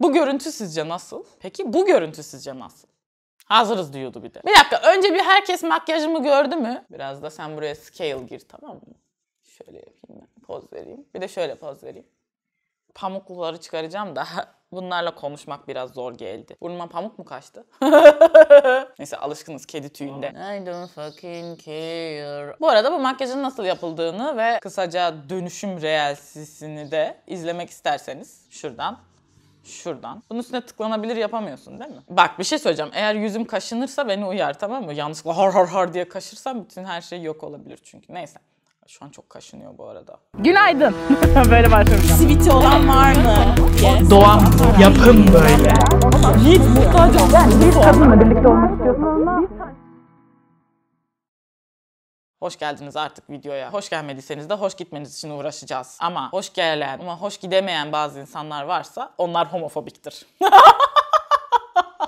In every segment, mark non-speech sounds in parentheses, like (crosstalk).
Bu görüntü sizce nasıl? Peki bu görüntü sizce nasıl? Hazırız diyordu bir de. Bir dakika önce bir herkes makyajımı gördü mü? Biraz da sen buraya scale gir tamam mı? Şöyle yapayım ben poz vereyim. Bir de şöyle poz vereyim. Pamukluları çıkaracağım da (laughs) bunlarla konuşmak biraz zor geldi. Burnuma pamuk mu kaçtı? (laughs) Neyse alışkınız kedi tüyünde. I don't fucking care. Bu arada bu makyajın nasıl yapıldığını ve kısaca dönüşüm reelsisini de izlemek isterseniz şuradan şuradan. Bunun üstüne tıklanabilir yapamıyorsun değil mi? Bak bir şey söyleyeceğim. Eğer yüzüm kaşınırsa beni uyar tamam mı? Yanlışlıkla har har har diye kaşırsam bütün her şey yok olabilir çünkü. Neyse. Şu an çok kaşınıyor bu arada. Günaydın. (laughs) böyle başlamışım. Siviti olan var mı? Yes. Doğam yapım böyle. Yiğit muhtaç ol. kadınla birlikte olmak istiyorsan Hoş geldiniz artık videoya. Hoş gelmediyseniz de hoş gitmeniz için uğraşacağız. Ama hoş gelen ama hoş gidemeyen bazı insanlar varsa onlar homofobiktir. (laughs)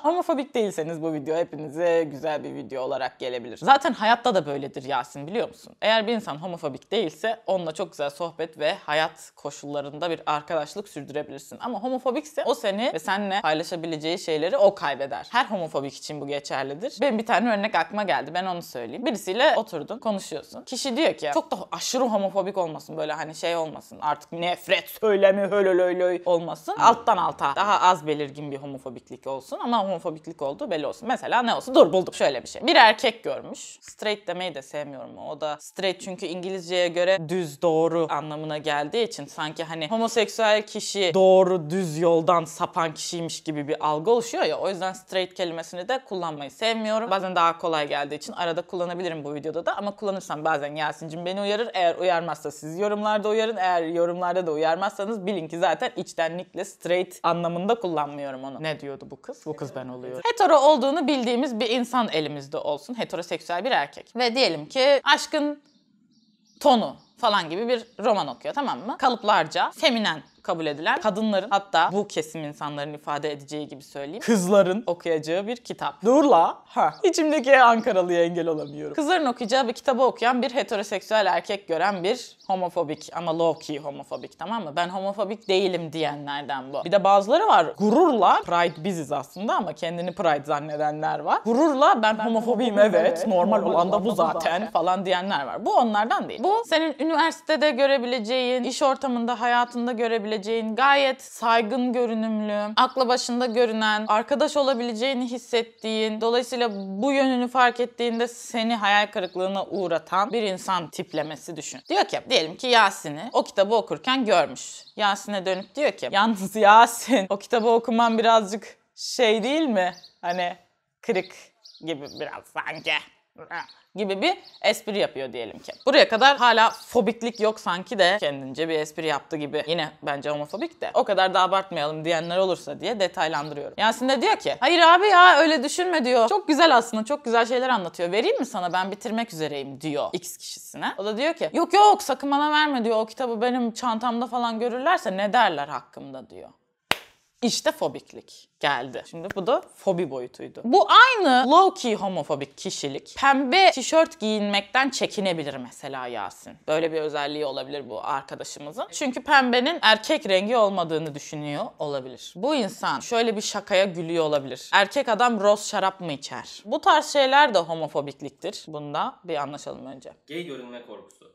homofobik değilseniz bu video hepinize güzel bir video olarak gelebilir. Zaten hayatta da böyledir Yasin biliyor musun? Eğer bir insan homofobik değilse onunla çok güzel sohbet ve hayat koşullarında bir arkadaşlık sürdürebilirsin. Ama homofobikse o seni ve seninle paylaşabileceği şeyleri o kaybeder. Her homofobik için bu geçerlidir. Benim bir tane örnek aklıma geldi. Ben onu söyleyeyim. Birisiyle oturdun, konuşuyorsun. Kişi diyor ki çok da aşırı homofobik olmasın böyle hani şey olmasın. Artık nefret söylemi hölölöylöy olmasın. Alttan alta daha az belirgin bir homofobiklik olsun ama homofobiklik olduğu belli olsun. Mesela ne olsun? Dur buldum şöyle bir şey. Bir erkek görmüş. Straight demeyi de sevmiyorum. O da straight çünkü İngilizceye göre düz doğru anlamına geldiği için sanki hani homoseksüel kişi doğru düz yoldan sapan kişiymiş gibi bir algı oluşuyor ya. O yüzden straight kelimesini de kullanmayı sevmiyorum. Bazen daha kolay geldiği için arada kullanabilirim bu videoda da ama kullanırsam bazen Yasin'cim beni uyarır. Eğer uyarmazsa siz yorumlarda uyarın. Eğer yorumlarda da uyarmazsanız bilin ki zaten içtenlikle straight anlamında kullanmıyorum onu. Ne diyordu bu kız? Bu kız ben yüzden oluyor. Hetero olduğunu bildiğimiz bir insan elimizde olsun. Heteroseksüel bir erkek. Ve diyelim ki aşkın tonu falan gibi bir roman okuyor tamam mı? Kalıplarca feminen kabul edilen kadınların hatta bu kesim insanların ifade edeceği gibi söyleyeyim. Kızların okuyacağı bir kitap. Dur la. Ha. İçimdeki Ankaralı'ya engel olamıyorum. Kızların okuyacağı bir kitabı okuyan bir heteroseksüel erkek gören bir homofobik ama low key homofobik tamam mı? Ben homofobik değilim diyenlerden bu. Bir de bazıları var gururla Pride biziz aslında ama kendini Pride zannedenler var. Gururla ben, ben homofobiyim evet, evet normal, normal olan da bu zaten, zaten falan diyenler var. Bu onlardan değil. Bu senin üniversitede görebileceğin, iş ortamında, hayatında görebileceğin olabileceğin, gayet saygın görünümlü, akla başında görünen, arkadaş olabileceğini hissettiğin, dolayısıyla bu yönünü fark ettiğinde seni hayal kırıklığına uğratan bir insan tiplemesi düşün. Diyor ki diyelim ki Yasin'i o kitabı okurken görmüş. Yasin'e dönüp diyor ki yalnız Yasin o kitabı okuman birazcık şey değil mi? Hani kırık gibi biraz sanki gibi bir espri yapıyor diyelim ki. Buraya kadar hala fobiklik yok sanki de kendince bir espri yaptı gibi. Yine bence homofobik de o kadar da abartmayalım diyenler olursa diye detaylandırıyorum. Yasin de diyor ki hayır abi ya öyle düşünme diyor. Çok güzel aslında çok güzel şeyler anlatıyor. Vereyim mi sana ben bitirmek üzereyim diyor X kişisine. O da diyor ki yok yok sakın bana verme diyor o kitabı benim çantamda falan görürlerse ne derler hakkımda diyor. İşte fobiklik geldi. Şimdi bu da fobi boyutuydu. Bu aynı low-key homofobik kişilik. Pembe tişört giyinmekten çekinebilir mesela Yasin. Böyle bir özelliği olabilir bu arkadaşımızın. Çünkü pembenin erkek rengi olmadığını düşünüyor olabilir. Bu insan şöyle bir şakaya gülüyor olabilir. Erkek adam roz şarap mı içer? Bu tarz şeyler de homofobikliktir. Bunda bir anlaşalım önce. Gay görünme korkusu.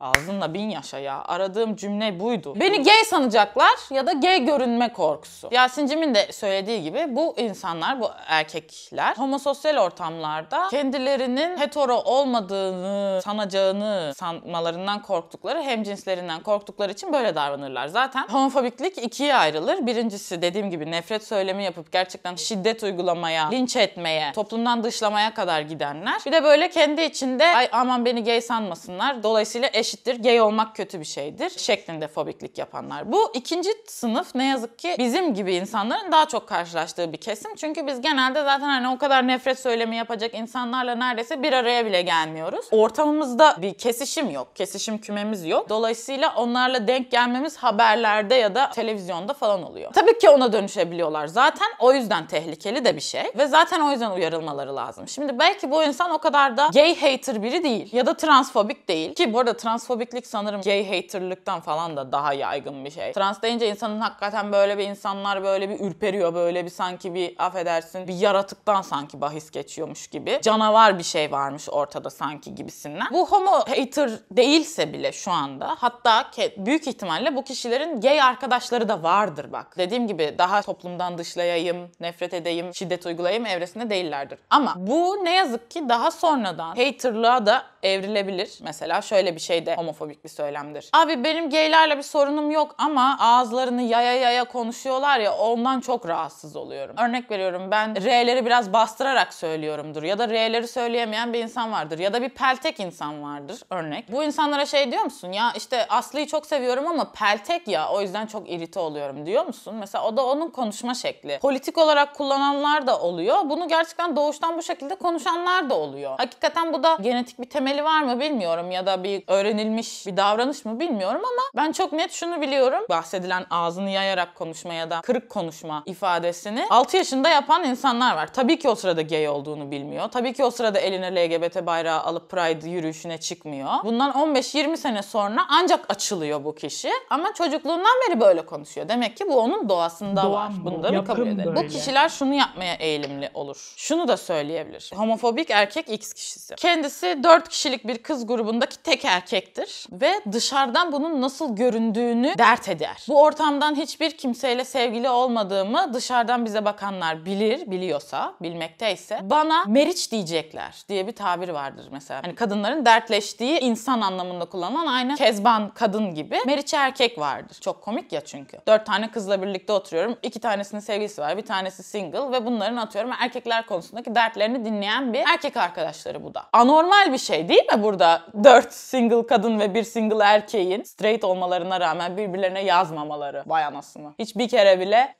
Ağzınla bin yaşa ya. Aradığım cümle buydu. Beni gay sanacaklar ya da gay görünme korkusu. Yasin'cimin de söylediği gibi bu insanlar, bu erkekler homososyal ortamlarda kendilerinin hetero olmadığını sanacağını sanmalarından korktukları hem cinslerinden korktukları için böyle davranırlar. Zaten homofobiklik ikiye ayrılır. Birincisi dediğim gibi nefret söylemi yapıp gerçekten şiddet uygulamaya, linç etmeye, toplumdan dışlamaya kadar gidenler. Bir de böyle kendi içinde ay aman beni gay sanmasınlar. Dolayısıyla eş eşittir, gay olmak kötü bir şeydir şeklinde fobiklik yapanlar. Bu ikinci sınıf ne yazık ki bizim gibi insanların daha çok karşılaştığı bir kesim. Çünkü biz genelde zaten hani o kadar nefret söylemi yapacak insanlarla neredeyse bir araya bile gelmiyoruz. Ortamımızda bir kesişim yok, kesişim kümemiz yok. Dolayısıyla onlarla denk gelmemiz haberlerde ya da televizyonda falan oluyor. Tabii ki ona dönüşebiliyorlar zaten. O yüzden tehlikeli de bir şey ve zaten o yüzden uyarılmaları lazım. Şimdi belki bu insan o kadar da gay hater biri değil ya da transfobik değil ki bu arada trans Transfobiklik sanırım gay haterlıktan falan da daha yaygın bir şey. Trans deyince insanın hakikaten böyle bir insanlar böyle bir ürperiyor. Böyle bir sanki bir affedersin bir yaratıktan sanki bahis geçiyormuş gibi. Canavar bir şey varmış ortada sanki gibisinden. Bu homo hater değilse bile şu anda hatta büyük ihtimalle bu kişilerin gay arkadaşları da vardır bak. Dediğim gibi daha toplumdan dışlayayım, nefret edeyim, şiddet uygulayayım evresinde değillerdir. Ama bu ne yazık ki daha sonradan haterlığa da evrilebilir. Mesela şöyle bir şey de de homofobik bir söylemdir. Abi benim geylerle bir sorunum yok ama ağızlarını yaya yaya konuşuyorlar ya ondan çok rahatsız oluyorum. Örnek veriyorum ben R'leri biraz bastırarak söylüyorumdur ya da R'leri söyleyemeyen bir insan vardır ya da bir peltek insan vardır örnek. Bu insanlara şey diyor musun ya işte Aslı'yı çok seviyorum ama peltek ya o yüzden çok irite oluyorum diyor musun? Mesela o da onun konuşma şekli. Politik olarak kullananlar da oluyor. Bunu gerçekten doğuştan bu şekilde konuşanlar da oluyor. Hakikaten bu da genetik bir temeli var mı bilmiyorum ya da bir öğrenim öğrenilmiş bir davranış mı bilmiyorum ama ben çok net şunu biliyorum. Bahsedilen ağzını yayarak konuşma ya da kırık konuşma ifadesini 6 yaşında yapan insanlar var. Tabii ki o sırada gay olduğunu bilmiyor. Tabii ki o sırada eline LGBT bayrağı alıp Pride yürüyüşüne çıkmıyor. Bundan 15-20 sene sonra ancak açılıyor bu kişi. Ama çocukluğundan beri böyle konuşuyor. Demek ki bu onun doğasında Doğan var. Bunu da kabul edelim. Bu kişiler şunu yapmaya eğilimli olur. Şunu da söyleyebilir. Homofobik erkek X kişisi. Kendisi 4 kişilik bir kız grubundaki tek erkek erkektir ve dışarıdan bunun nasıl göründüğünü dert eder. Bu ortamdan hiçbir kimseyle sevgili olmadığımı dışarıdan bize bakanlar bilir, biliyorsa, bilmekteyse bana meriç diyecekler diye bir tabir vardır mesela. Hani kadınların dertleştiği insan anlamında kullanılan aynı kezban kadın gibi meriç erkek vardır. Çok komik ya çünkü. Dört tane kızla birlikte oturuyorum. iki tanesinin sevgilisi var, bir tanesi single ve bunların atıyorum erkekler konusundaki dertlerini dinleyen bir erkek arkadaşları bu da. Anormal bir şey değil mi burada? Dört single kadın ve bir single erkeğin straight olmalarına rağmen birbirlerine yazmamaları. Vay anasını. Hiç bir kere bile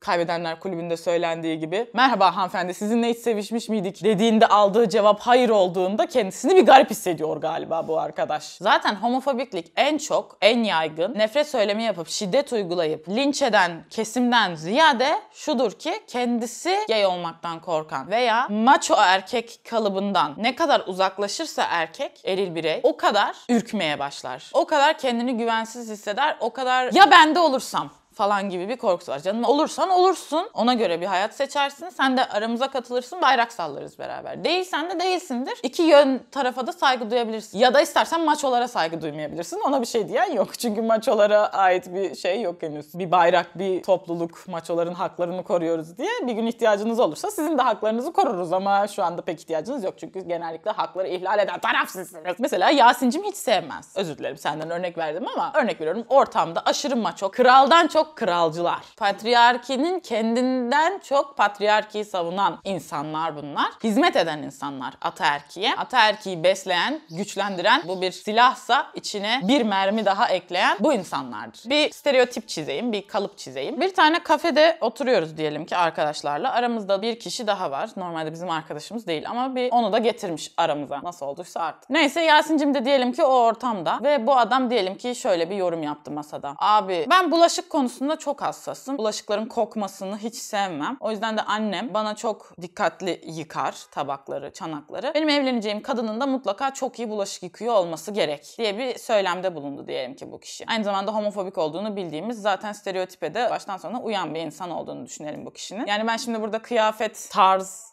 Kaybedenler Kulübü'nde söylendiği gibi merhaba hanımefendi sizinle hiç sevişmiş miydik dediğinde aldığı cevap hayır olduğunda kendisini bir garip hissediyor galiba bu arkadaş. Zaten homofobiklik en çok, en yaygın nefret söylemi yapıp şiddet uygulayıp linç eden kesimden ziyade şudur ki kendisi gay olmaktan korkan veya maço erkek kalıbından ne kadar uzaklaşırsa erkek, eril birey o kadar ürkmeye başlar. O kadar kendini güvensiz hisseder, o kadar ya bende olursam falan gibi bir korkusu var. Canım olursan olursun. Ona göre bir hayat seçersin. Sen de aramıza katılırsın. Bayrak sallarız beraber. Değilsen de değilsindir. İki yön tarafa da saygı duyabilirsin. Ya da istersen maçolara saygı duymayabilirsin. Ona bir şey diyen yok. (laughs) Çünkü maçolara ait bir şey yok henüz. Bir bayrak, bir topluluk maçoların haklarını koruyoruz diye bir gün ihtiyacınız olursa sizin de haklarınızı koruruz ama şu anda pek ihtiyacınız yok. Çünkü genellikle hakları ihlal eden taraf sizsiniz. Mesela Yasin'cim hiç sevmez. Özür dilerim senden örnek verdim ama örnek veriyorum ortamda aşırı maço, kraldan çok çok kralcılar. Patriarkinin kendinden çok patriarkiyi savunan insanlar bunlar. Hizmet eden insanlar ataerkiye. Ataerkiyi besleyen, güçlendiren, bu bir silahsa içine bir mermi daha ekleyen bu insanlardır. Bir stereotip çizeyim, bir kalıp çizeyim. Bir tane kafede oturuyoruz diyelim ki arkadaşlarla. Aramızda bir kişi daha var. Normalde bizim arkadaşımız değil ama bir onu da getirmiş aramıza. Nasıl olduysa artık. Neyse Yasin'cim de diyelim ki o ortamda ve bu adam diyelim ki şöyle bir yorum yaptı masada. Abi ben bulaşık konusu konusunda çok hassasım. Bulaşıkların kokmasını hiç sevmem. O yüzden de annem bana çok dikkatli yıkar tabakları, çanakları. Benim evleneceğim kadının da mutlaka çok iyi bulaşık yıkıyor olması gerek diye bir söylemde bulundu diyelim ki bu kişi. Aynı zamanda homofobik olduğunu bildiğimiz zaten stereotipe de baştan sona uyan bir insan olduğunu düşünelim bu kişinin. Yani ben şimdi burada kıyafet, tarz,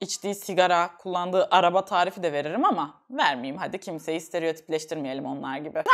içtiği sigara, kullandığı araba tarifi de veririm ama vermeyeyim hadi kimseyi stereotipleştirmeyelim onlar gibi. (laughs)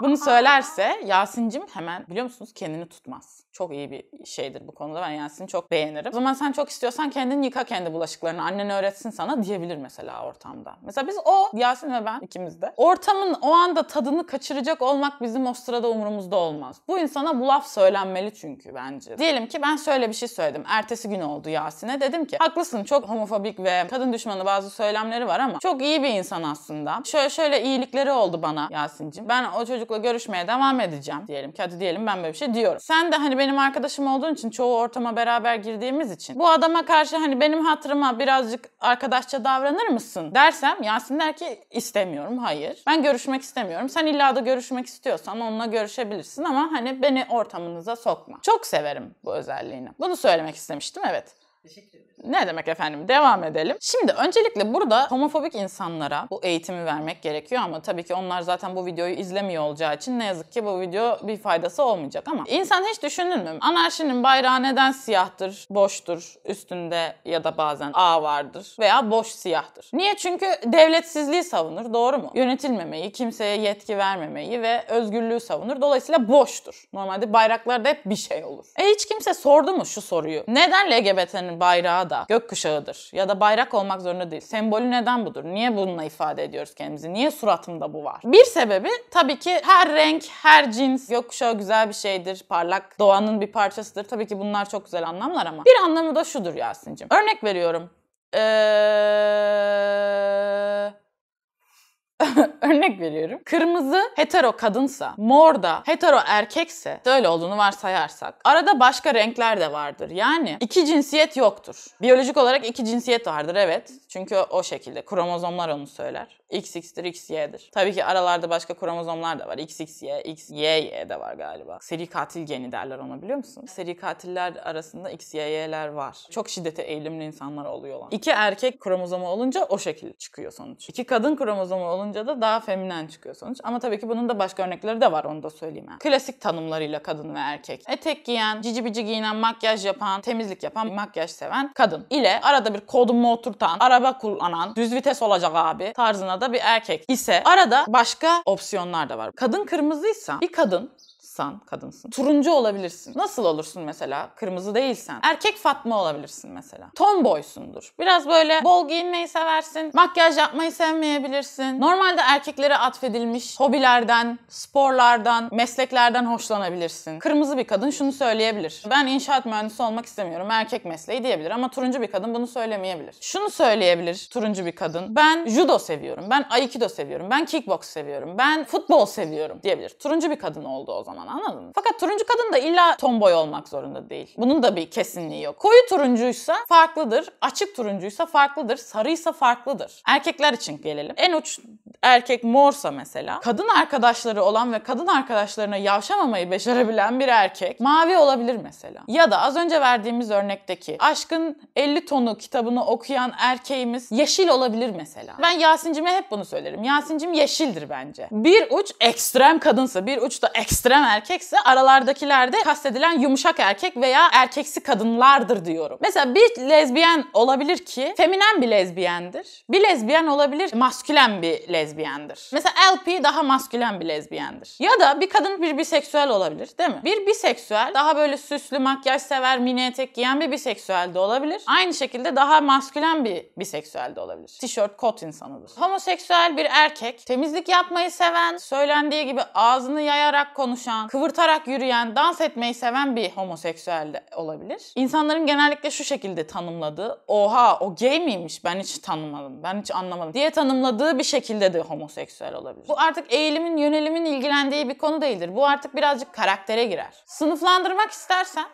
Bunu söylerse Yasin'cim hemen biliyor musunuz kendini tutmaz çok iyi bir şeydir bu konuda. Ben Yasin'i çok beğenirim. O zaman sen çok istiyorsan kendin yıka kendi bulaşıklarını. Annen öğretsin sana diyebilir mesela ortamda. Mesela biz o Yasin ve ben ikimiz de ortamın o anda tadını kaçıracak olmak bizim o sırada umurumuzda olmaz. Bu insana bu laf söylenmeli çünkü bence. Diyelim ki ben şöyle bir şey söyledim. Ertesi gün oldu Yasin'e. Dedim ki haklısın çok homofobik ve kadın düşmanı bazı söylemleri var ama çok iyi bir insan aslında. Şöyle şöyle iyilikleri oldu bana Yasin'cim. Ben o çocukla görüşmeye devam edeceğim diyelim ki. Hadi diyelim ben böyle bir şey diyorum. Sen de hani benim arkadaşım olduğun için çoğu ortama beraber girdiğimiz için bu adama karşı hani benim hatırıma birazcık arkadaşça davranır mısın dersem Yasin der ki istemiyorum hayır. Ben görüşmek istemiyorum. Sen illa da görüşmek istiyorsan onunla görüşebilirsin ama hani beni ortamınıza sokma. Çok severim bu özelliğini. Bunu söylemek istemiştim evet. Teşekkür ederiz. Ne demek efendim? Devam edelim. Şimdi öncelikle burada homofobik insanlara bu eğitimi vermek gerekiyor ama tabii ki onlar zaten bu videoyu izlemiyor olacağı için ne yazık ki bu video bir faydası olmayacak ama insan hiç düşünür mü? Anarşinin bayrağı neden siyahtır, boştur, üstünde ya da bazen A vardır veya boş siyahtır? Niye? Çünkü devletsizliği savunur, doğru mu? Yönetilmemeyi, kimseye yetki vermemeyi ve özgürlüğü savunur. Dolayısıyla boştur. Normalde bayraklarda hep bir şey olur. E hiç kimse sordu mu şu soruyu? Neden LGBT'nin ülkenin bayrağı da gökkuşağıdır ya da bayrak olmak zorunda değil. Sembolü neden budur? Niye bununla ifade ediyoruz kendimizi? Niye suratımda bu var? Bir sebebi tabii ki her renk, her cins gökkuşağı güzel bir şeydir. Parlak doğanın bir parçasıdır. Tabii ki bunlar çok güzel anlamlar ama bir anlamı da şudur Yasin'cim. Örnek veriyorum. Eee (laughs) örnek veriyorum. Kırmızı hetero kadınsa, mor da hetero erkekse, böyle olduğunu varsayarsak, arada başka renkler de vardır. Yani iki cinsiyet yoktur. Biyolojik olarak iki cinsiyet vardır evet. Çünkü o şekilde. Kromozomlar onu söyler. XX'tir, XY'dir. Tabii ki aralarda başka kromozomlar da var. XXY, XYY de var galiba. Seri katil geni derler ona biliyor musun? Seri katiller arasında XYY'ler var. Çok şiddete eğilimli insanlar oluyorlar. İki erkek kromozomu olunca o şekilde çıkıyor sonuç. İki kadın kromozomu olunca da daha feminen çıkıyor sonuç. Ama tabii ki bunun da başka örnekleri de var onu da söyleyeyim. Yani. Klasik tanımlarıyla kadın ve erkek. Etek giyen, cici bici giyinen, makyaj yapan, temizlik yapan, makyaj seven kadın ile arada bir kodumu oturtan, araba kullanan, düz vites olacak abi tarzına dünyada bir erkek ise arada başka opsiyonlar da var. Kadın kırmızıysa bir kadın Fatma'san kadınsın. Turuncu olabilirsin. Nasıl olursun mesela? Kırmızı değilsen. Erkek Fatma olabilirsin mesela. Tomboysundur. Biraz böyle bol giyinmeyi seversin. Makyaj yapmayı sevmeyebilirsin. Normalde erkeklere atfedilmiş hobilerden, sporlardan, mesleklerden hoşlanabilirsin. Kırmızı bir kadın şunu söyleyebilir. Ben inşaat mühendisi olmak istemiyorum. Erkek mesleği diyebilir ama turuncu bir kadın bunu söylemeyebilir. Şunu söyleyebilir turuncu bir kadın. Ben judo seviyorum. Ben aikido seviyorum. Ben kickbox seviyorum. Ben futbol seviyorum diyebilir. Turuncu bir kadın oldu o zaman anladın mı? Fakat turuncu kadın da illa tomboy olmak zorunda değil. Bunun da bir kesinliği yok. Koyu turuncuysa farklıdır, açık turuncuysa farklıdır, sarıysa farklıdır. Erkekler için gelelim. En uç erkek morsa mesela, kadın arkadaşları olan ve kadın arkadaşlarına yavşamamayı başarabilen bir erkek mavi olabilir mesela. Ya da az önce verdiğimiz örnekteki aşkın 50 tonu kitabını okuyan erkeğimiz yeşil olabilir mesela. Ben Yasin'cime hep bunu söylerim. Yasin'cim yeşildir bence. Bir uç ekstrem kadınsa, bir uç da ekstrem erkek erkekse aralardakilerde kastedilen yumuşak erkek veya erkeksi kadınlardır diyorum. Mesela bir lezbiyen olabilir ki feminen bir lezbiyendir. Bir lezbiyen olabilir maskülen bir lezbiyendir. Mesela LP daha maskülen bir lezbiyendir. Ya da bir kadın bir biseksüel olabilir değil mi? Bir biseksüel daha böyle süslü makyaj sever mini etek giyen bir biseksüel de olabilir. Aynı şekilde daha maskülen bir biseksüel de olabilir. Tişört kot insanıdır. Homoseksüel bir erkek temizlik yapmayı seven, söylendiği gibi ağzını yayarak konuşan, konuşan, kıvırtarak yürüyen, dans etmeyi seven bir homoseksüel de olabilir. İnsanların genellikle şu şekilde tanımladığı, oha o gay miymiş ben hiç tanımadım, ben hiç anlamadım diye tanımladığı bir şekilde de homoseksüel olabilir. Bu artık eğilimin, yönelimin ilgilendiği bir konu değildir. Bu artık birazcık karaktere girer. Sınıflandırmak istersen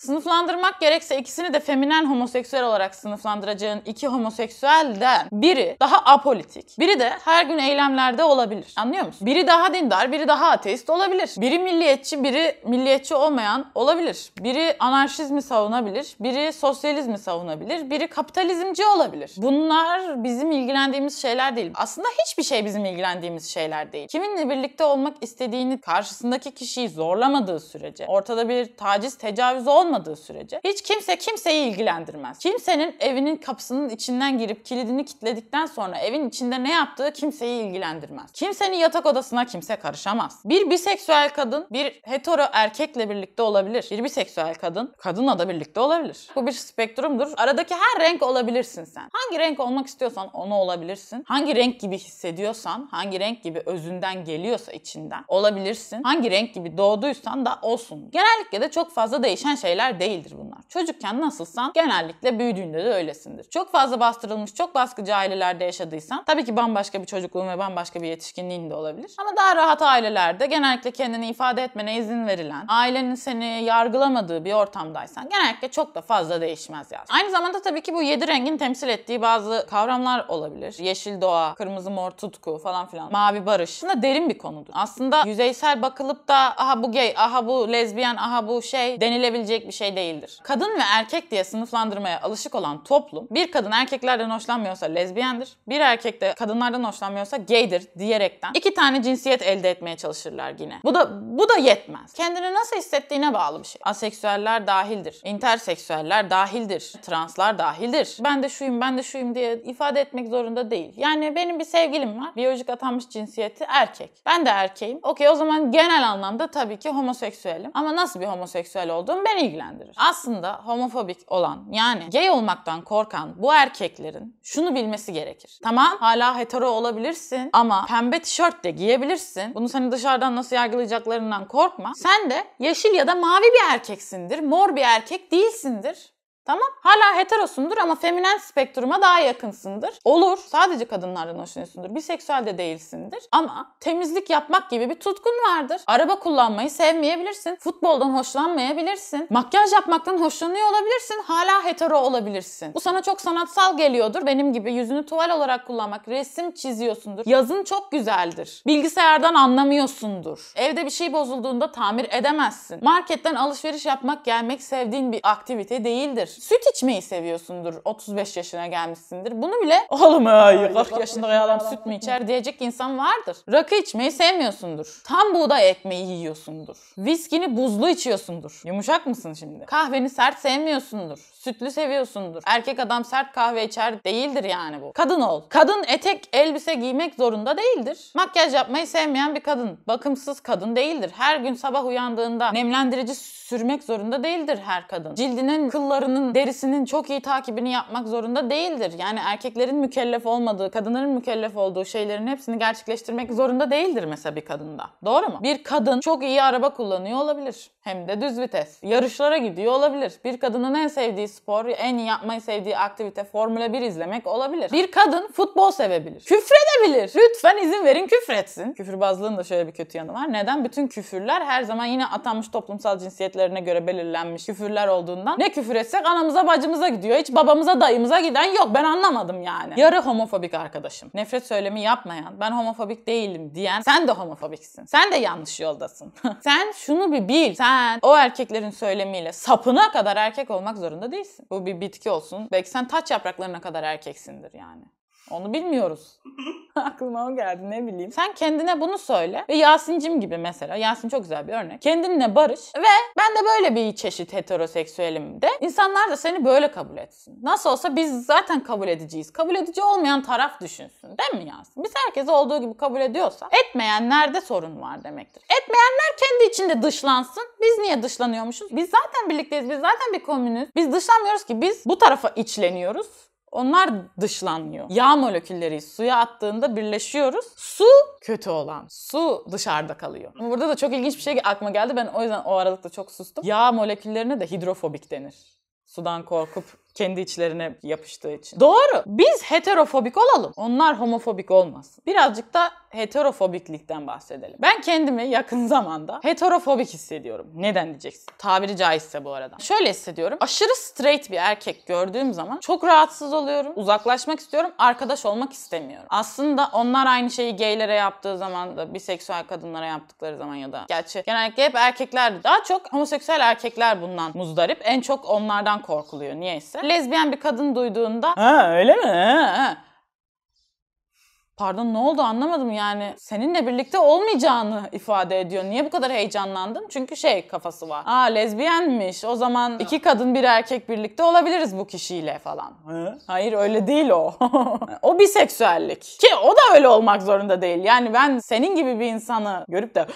Sınıflandırmak gerekse ikisini de feminen homoseksüel olarak sınıflandıracağın iki homoseksüelden biri daha apolitik, biri de her gün eylemlerde olabilir. Anlıyor musun? Biri daha dindar, biri daha ateist olabilir. Biri milliyetçi, biri milliyetçi olmayan olabilir. Biri anarşizmi savunabilir, biri sosyalizmi savunabilir, biri kapitalizmci olabilir. Bunlar bizim ilgilendiğimiz şeyler değil. Aslında hiçbir şey bizim ilgilendiğimiz şeyler değil. Kiminle birlikte olmak istediğini karşısındaki kişiyi zorlamadığı sürece, ortada bir taciz, tecavüz olmadığı olmadığı sürece hiç kimse kimseyi ilgilendirmez. Kimsenin evinin kapısının içinden girip kilidini kilitledikten sonra evin içinde ne yaptığı kimseyi ilgilendirmez. Kimsenin yatak odasına kimse karışamaz. Bir biseksüel kadın bir hetero erkekle birlikte olabilir. Bir biseksüel kadın kadınla da birlikte olabilir. Bu bir spektrumdur. Aradaki her renk olabilirsin sen. Hangi renk olmak istiyorsan onu olabilirsin. Hangi renk gibi hissediyorsan, hangi renk gibi özünden geliyorsa içinden olabilirsin. Hangi renk gibi doğduysan da olsun. Genellikle de çok fazla değişen şeyler şeyler değildir bunlar. Çocukken nasılsan genellikle büyüdüğünde de öylesindir. Çok fazla bastırılmış, çok baskıcı ailelerde yaşadıysan tabii ki bambaşka bir çocukluğun ve bambaşka bir yetişkinliğin de olabilir. Ama daha rahat ailelerde genellikle kendini ifade etmene izin verilen, ailenin seni yargılamadığı bir ortamdaysan genellikle çok da fazla değişmez yani. Aynı zamanda tabii ki bu yedi rengin temsil ettiği bazı kavramlar olabilir. Yeşil doğa, kırmızı mor tutku falan filan, mavi barış. Aslında derin bir konudur. Aslında yüzeysel bakılıp da aha bu gay, aha bu lezbiyen, aha bu şey denilebilecek bir şey değildir. Kadın ve erkek diye sınıflandırmaya alışık olan toplum bir kadın erkeklerden hoşlanmıyorsa lezbiyendir, bir erkek de kadınlardan hoşlanmıyorsa gaydir diyerekten iki tane cinsiyet elde etmeye çalışırlar yine. Bu da bu da yetmez. Kendini nasıl hissettiğine bağlı bir şey. Aseksüeller dahildir, interseksüeller dahildir, translar dahildir. Ben de şuyum, ben de şuyum diye ifade etmek zorunda değil. Yani benim bir sevgilim var. Biyolojik atanmış cinsiyeti erkek. Ben de erkeğim. Okey o zaman genel anlamda tabii ki homoseksüelim. Ama nasıl bir homoseksüel olduğum beni ilgilendiriyor ilgilendirir. Aslında homofobik olan yani gay olmaktan korkan bu erkeklerin şunu bilmesi gerekir. Tamam hala hetero olabilirsin ama pembe tişört de giyebilirsin. Bunu seni dışarıdan nasıl yargılayacaklarından korkma. Sen de yeşil ya da mavi bir erkeksindir. Mor bir erkek değilsindir. Tamam. Hala heterosundur ama feminen spektruma daha yakınsındır. Olur. Sadece kadınlardan hoşlanıyorsundur. Biseksüel de değilsindir. Ama temizlik yapmak gibi bir tutkun vardır. Araba kullanmayı sevmeyebilirsin. Futboldan hoşlanmayabilirsin. Makyaj yapmaktan hoşlanıyor olabilirsin. Hala hetero olabilirsin. Bu sana çok sanatsal geliyordur. Benim gibi yüzünü tuval olarak kullanmak, resim çiziyorsundur. Yazın çok güzeldir. Bilgisayardan anlamıyorsundur. Evde bir şey bozulduğunda tamir edemezsin. Marketten alışveriş yapmak, gelmek sevdiğin bir aktivite değildir. Süt içmeyi seviyorsundur. 35 yaşına gelmişsindir. Bunu bile oğlum ay 40 yaşında bir adam süt mü içer diyecek insan vardır. Rakı içmeyi sevmiyorsundur. Tam buğday ekmeği yiyorsundur. Viskini buzlu içiyorsundur. Yumuşak mısın şimdi? Kahveni sert sevmiyorsundur. Sütlü seviyorsundur. Erkek adam sert kahve içer değildir yani bu. Kadın ol. Kadın etek elbise giymek zorunda değildir. Makyaj yapmayı sevmeyen bir kadın. Bakımsız kadın değildir. Her gün sabah uyandığında nemlendirici sürmek zorunda değildir her kadın. Cildinin, kıllarının, derisinin çok iyi takibini yapmak zorunda değildir. Yani erkeklerin mükellef olmadığı, kadınların mükellef olduğu şeylerin hepsini gerçekleştirmek zorunda değildir mesela bir kadında. Doğru mu? Bir kadın çok iyi araba kullanıyor olabilir. Hem de düz vites. Yarışlara gidiyor olabilir. Bir kadının en sevdiği spor, en iyi yapmayı sevdiği aktivite Formula 1 izlemek olabilir. Bir kadın futbol sevebilir. Küfredebilir. Lütfen izin verin küfretsin. Küfürbazlığın da şöyle bir kötü yanı var. Neden? Bütün küfürler her zaman yine atanmış toplumsal cinsiyetlerine göre belirlenmiş küfürler olduğundan ne küfür etsek anamıza bacımıza gidiyor. Hiç babamıza dayımıza giden yok. Ben anlamadım yani. Yarı homofobik arkadaşım. Nefret söylemi yapmayan, ben homofobik değilim diyen sen de homofobiksin. Sen de yanlış yoldasın. (laughs) sen şunu bir bil. Sen o erkeklerin söylemiyle sapına kadar erkek olmak zorunda değil değilsin. Bu bir bitki olsun. Belki sen taç yapraklarına kadar erkeksindir yani. Onu bilmiyoruz. (laughs) Aklıma o geldi ne bileyim. Sen kendine bunu söyle ve Yasin'cim gibi mesela. Yasin çok güzel bir örnek. Kendinle barış ve ben de böyle bir çeşit heteroseksüelim de İnsanlar da seni böyle kabul etsin. Nasıl olsa biz zaten kabul edeceğiz. Kabul edici olmayan taraf düşünsün. Değil mi Yasin? Biz herkesi olduğu gibi kabul ediyorsa etmeyenlerde sorun var demektir. Etmeyenler kendi içinde dışlansın. Biz niye dışlanıyormuşuz? Biz zaten birlikteyiz. Biz zaten bir komünüz. Biz dışlanmıyoruz ki. Biz bu tarafa içleniyoruz onlar dışlanıyor. Yağ molekülleri suya attığında birleşiyoruz. Su kötü olan. Su dışarıda kalıyor. burada da çok ilginç bir şey aklıma geldi. Ben o yüzden o aralıkta çok sustum. Yağ moleküllerine de hidrofobik denir. Sudan korkup kendi içlerine yapıştığı için. Doğru. Biz heterofobik olalım. Onlar homofobik olmasın. Birazcık da heterofobiklikten bahsedelim. Ben kendimi yakın (laughs) zamanda heterofobik hissediyorum. Neden diyeceksin? Tabiri caizse bu arada. Şöyle hissediyorum. Aşırı straight bir erkek gördüğüm zaman çok rahatsız oluyorum. Uzaklaşmak istiyorum. Arkadaş olmak istemiyorum. Aslında onlar aynı şeyi gaylere yaptığı zaman da biseksüel kadınlara yaptıkları zaman ya da gerçi genellikle hep erkekler daha çok homoseksüel erkekler bundan muzdarip. En çok onlardan korkuluyor. Niyeyse lezbiyen bir kadın duyduğunda. Ha öyle mi? Ha, ha pardon ne oldu anlamadım yani seninle birlikte olmayacağını ifade ediyor. Niye bu kadar heyecanlandım? Çünkü şey kafası var. Aa lezbiyenmiş o zaman iki kadın bir erkek birlikte olabiliriz bu kişiyle falan. Hayır öyle değil o. (laughs) o biseksüellik. Ki o da öyle olmak zorunda değil. Yani ben senin gibi bir insanı görüp de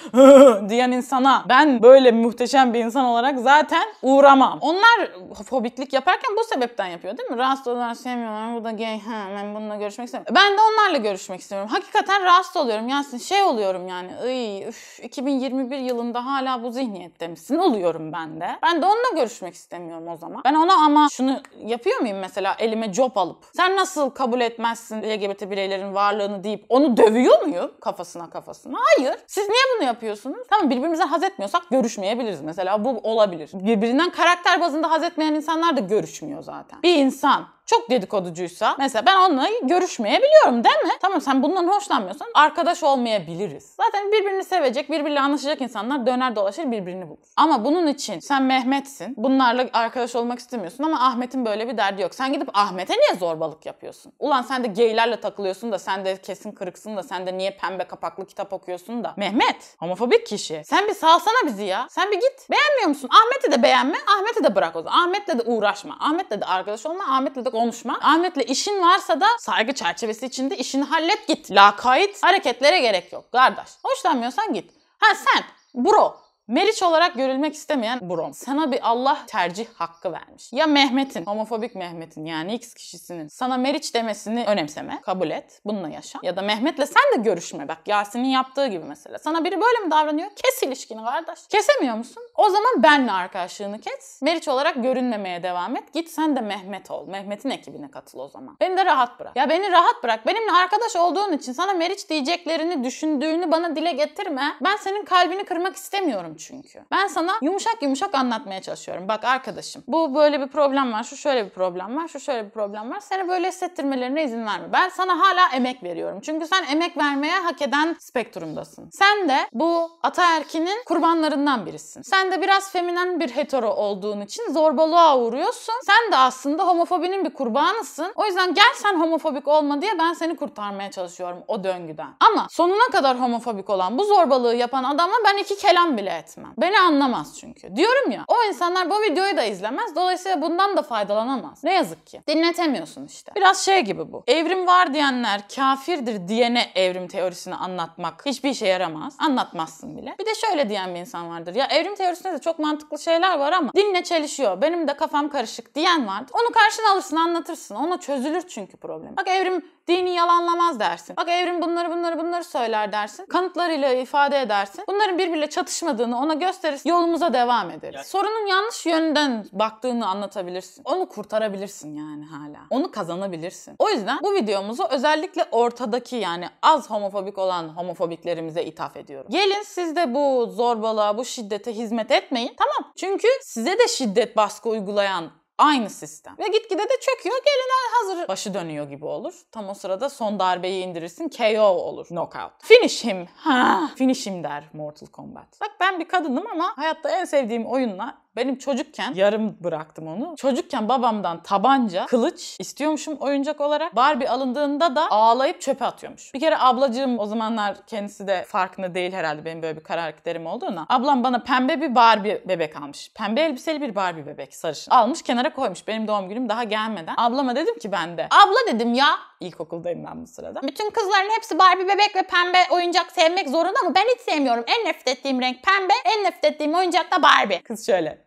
(laughs) diyen insana ben böyle muhteşem bir insan olarak zaten uğramam. Onlar fobiklik yaparken bu sebepten yapıyor değil mi? Rahatsız olan sevmiyorlar. Bu da gay. Ha, ben bununla görüşmek istemiyorum. Ben de onlarla görüşmek geçmek istiyorum. Hakikaten rahatsız oluyorum Yasin. Şey oluyorum yani. Iy, üf, 2021 yılında hala bu zihniyette misin? Oluyorum ben de. Ben de onunla görüşmek istemiyorum o zaman. Ben ona ama şunu yapıyor muyum mesela elime job alıp? Sen nasıl kabul etmezsin LGBT bireylerin varlığını deyip onu dövüyor muyum kafasına kafasına? Hayır. Siz niye bunu yapıyorsunuz? Tamam birbirimizden haz etmiyorsak görüşmeyebiliriz mesela. Bu olabilir. Birbirinden karakter bazında haz etmeyen insanlar da görüşmüyor zaten. Bir insan çok dedikoducuysa mesela ben onunla görüşmeyebiliyorum değil mi? Tamam sen bundan hoşlanmıyorsan arkadaş olmayabiliriz. Zaten birbirini sevecek, birbiriyle anlaşacak insanlar döner dolaşır birbirini bulur. Ama bunun için sen Mehmet'sin. Bunlarla arkadaş olmak istemiyorsun ama Ahmet'in böyle bir derdi yok. Sen gidip Ahmet'e niye zorbalık yapıyorsun? Ulan sen de geylerle takılıyorsun da sen de kesin kırıksın da sen de niye pembe kapaklı kitap okuyorsun da. Mehmet homofobik kişi. Sen bir salsana bizi ya. Sen bir git. Beğenmiyor musun? Ahmet'i de beğenme. Ahmet'i de bırak o zaman. Ahmet'le de uğraşma. Ahmet'le de arkadaş olma. Ahmet'le de konuşma. Ahmet'le işin varsa da saygı çerçevesi içinde işini hallet git. Lakayt hareketlere gerek yok kardeş. Hoşlanmıyorsan git. Ha sen bro Meriç olarak görülmek istemeyen Brom. Sana bir Allah tercih hakkı vermiş. Ya Mehmet'in, homofobik Mehmet'in yani X kişisinin sana Meriç demesini önemseme, kabul et, bununla yaşa. Ya da Mehmet'le sen de görüşme bak Yasin'in yaptığı gibi mesela. Sana biri böyle mi davranıyor? Kes ilişkini kardeş. Kesemiyor musun? O zaman benle arkadaşlığını kes. Meriç olarak görünmemeye devam et. Git sen de Mehmet ol. Mehmet'in ekibine katıl o zaman. Beni de rahat bırak. Ya beni rahat bırak. Benimle arkadaş olduğun için sana Meriç diyeceklerini, düşündüğünü bana dile getirme. Ben senin kalbini kırmak istemiyorum biliyorum çünkü. Ben sana yumuşak yumuşak anlatmaya çalışıyorum. Bak arkadaşım bu böyle bir problem var, şu şöyle bir problem var, şu şöyle bir problem var. Seni böyle hissettirmelerine izin verme. Ben sana hala emek veriyorum. Çünkü sen emek vermeye hak eden spektrumdasın. Sen de bu ataerkinin kurbanlarından birisin. Sen de biraz feminen bir hetero olduğun için zorbalığa uğruyorsun. Sen de aslında homofobinin bir kurbanısın. O yüzden gel sen homofobik olma diye ben seni kurtarmaya çalışıyorum o döngüden. Ama sonuna kadar homofobik olan bu zorbalığı yapan adamla ben iki kelam bile etmem. Beni anlamaz çünkü. Diyorum ya o insanlar bu videoyu da izlemez. Dolayısıyla bundan da faydalanamaz. Ne yazık ki. Dinletemiyorsun işte. Biraz şey gibi bu. Evrim var diyenler kafirdir diyene evrim teorisini anlatmak hiçbir işe yaramaz. Anlatmazsın bile. Bir de şöyle diyen bir insan vardır. Ya evrim teorisinde de çok mantıklı şeyler var ama dinle çelişiyor. Benim de kafam karışık diyen vardır. Onu karşına alırsın anlatırsın. Ona çözülür çünkü problem. Bak evrim Dini yalanlamaz dersin. Bak evrim bunları bunları bunları söyler dersin. Kanıtlarıyla ifade edersin. Bunların birbiriyle çatışmadığını ona gösterirsin. Yolumuza devam ederiz. Yani. Sorunun yanlış yönden baktığını anlatabilirsin. Onu kurtarabilirsin yani hala. Onu kazanabilirsin. O yüzden bu videomuzu özellikle ortadaki yani az homofobik olan homofobiklerimize ithaf ediyorum. Gelin siz de bu zorbalığa, bu şiddete hizmet etmeyin. Tamam. Çünkü size de şiddet baskı uygulayan Aynı sistem. Ve gitgide de çöküyor. Gelinen hazır başı dönüyor gibi olur. Tam o sırada son darbeyi indirirsin. KO olur. Knockout. Finish him. Ha, finish him der Mortal Kombat. Bak ben bir kadınım ama hayatta en sevdiğim oyunla benim çocukken yarım bıraktım onu. Çocukken babamdan tabanca, kılıç istiyormuşum oyuncak olarak. Barbie alındığında da ağlayıp çöpe atıyormuş. Bir kere ablacığım o zamanlar kendisi de farkında değil herhalde benim böyle bir karakterim olduğuna. Ablam bana pembe bir Barbie bebek almış. Pembe elbiseli bir Barbie bebek sarışın. Almış kenara kenara koymuş benim doğum günüm daha gelmeden. Ablama dedim ki ben de. Abla dedim ya ilkokuldayım ben bu sırada. Bütün kızların hepsi Barbie bebek ve pembe oyuncak sevmek zorunda mı? Ben hiç sevmiyorum. En nefret ettiğim renk pembe, en nefret ettiğim oyuncak da Barbie. Kız şöyle